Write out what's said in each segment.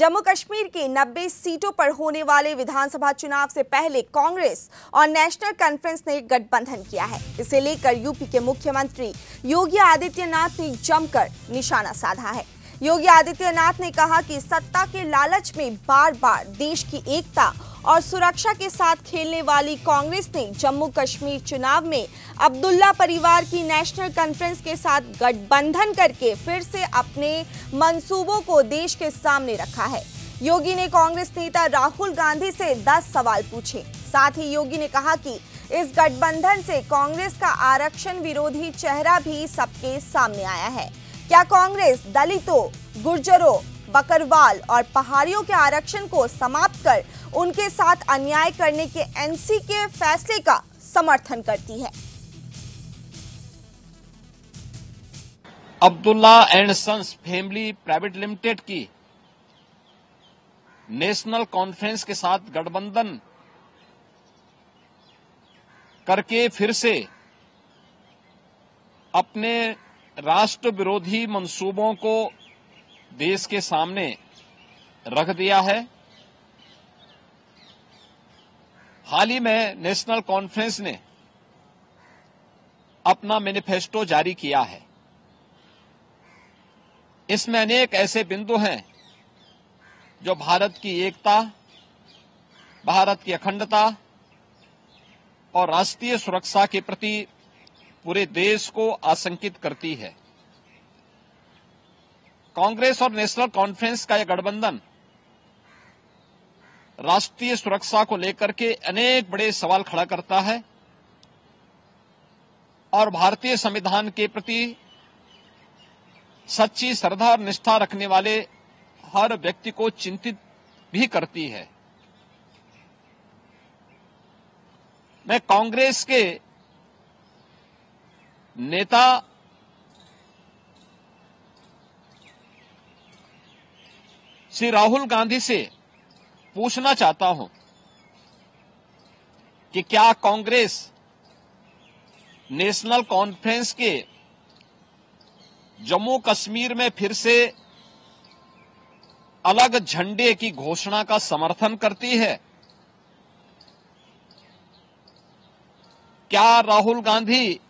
जम्मू कश्मीर की 90 सीटों पर होने वाले विधानसभा चुनाव से पहले कांग्रेस और नेशनल कॉन्फ्रेंस ने गठबंधन किया है इसे लेकर यूपी के मुख्यमंत्री योगी आदित्यनाथ ने जमकर निशाना साधा है योगी आदित्यनाथ ने कहा कि सत्ता के लालच में बार बार देश की एकता और सुरक्षा के साथ खेलने वाली कांग्रेस ने जम्मू कश्मीर चुनाव में अब्दुल्ला परिवार की नेशनल कॉन्फ्रेंस के साथ गठबंधन करके फिर से अपने मंसूबों को देश के सामने रखा है योगी ने कांग्रेस नेता राहुल गांधी से 10 सवाल पूछे साथ ही योगी ने कहा कि इस गठबंधन से कांग्रेस का आरक्षण विरोधी चेहरा भी सबके सामने आया है क्या कांग्रेस दलितों गुर्जरों बकरवाल और पहाड़ियों के आरक्षण को समाप्त कर उनके साथ अन्याय करने के एनसी के फैसले का समर्थन करती है Abdullah and Sons Family Private Limited की नेशनल कॉन्फ्रेंस के साथ गठबंधन करके फिर से अपने राष्ट्र विरोधी मंसूबों को देश के सामने रख दिया है हाल ही में नेशनल कॉन्फ्रेंस ने अपना मैनिफेस्टो जारी किया है इसमें अनेक ऐसे बिंदु हैं जो भारत की एकता भारत की अखंडता और राष्ट्रीय सुरक्षा के प्रति पूरे देश को आशंकित करती है कांग्रेस और नेशनल कॉन्फ्रेंस का यह गठबंधन राष्ट्रीय सुरक्षा को लेकर के अनेक बड़े सवाल खड़ा करता है और भारतीय संविधान के प्रति सच्ची श्रद्धा और निष्ठा रखने वाले हर व्यक्ति को चिंतित भी करती है मैं कांग्रेस के नेता श्री राहुल गांधी से पूछना चाहता हूं कि क्या कांग्रेस नेशनल कॉन्फ्रेंस के जम्मू कश्मीर में फिर से अलग झंडे की घोषणा का समर्थन करती है क्या राहुल गांधी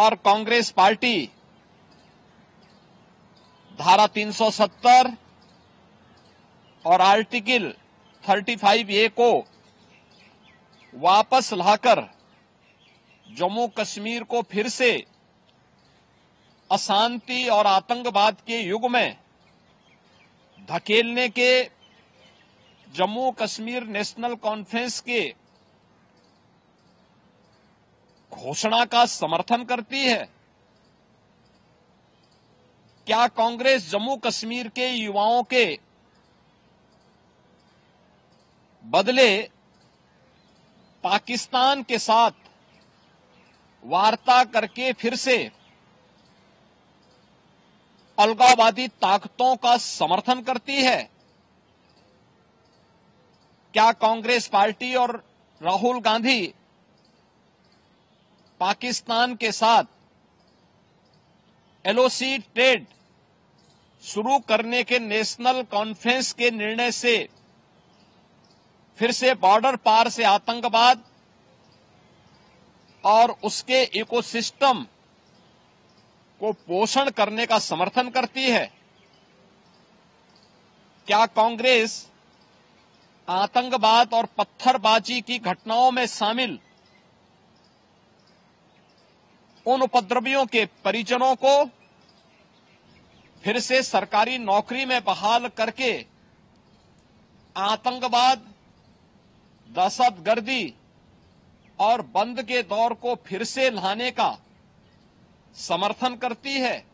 और कांग्रेस पार्टी धारा 370 और आर्टिकल 35 ए को वापस लाकर जम्मू कश्मीर को फिर से अशांति और आतंकवाद के युग में धकेलने के जम्मू कश्मीर नेशनल कॉन्फ्रेंस के घोषणा का समर्थन करती है क्या कांग्रेस जम्मू कश्मीर के युवाओं के बदले पाकिस्तान के साथ वार्ता करके फिर से अलगावादी ताकतों का समर्थन करती है क्या कांग्रेस पार्टी और राहुल गांधी पाकिस्तान के साथ एलओसी ट्रेड शुरू करने के नेशनल कॉन्फ्रेंस के निर्णय से फिर से बॉर्डर पार से आतंकवाद और उसके इकोसिस्टम को पोषण करने का समर्थन करती है क्या कांग्रेस आतंकवाद और पत्थरबाजी की घटनाओं में शामिल उन उपद्रवियों के परिजनों को फिर से सरकारी नौकरी में बहाल करके आतंकवाद दहशतगर्दी और बंद के दौर को फिर से लाने का समर्थन करती है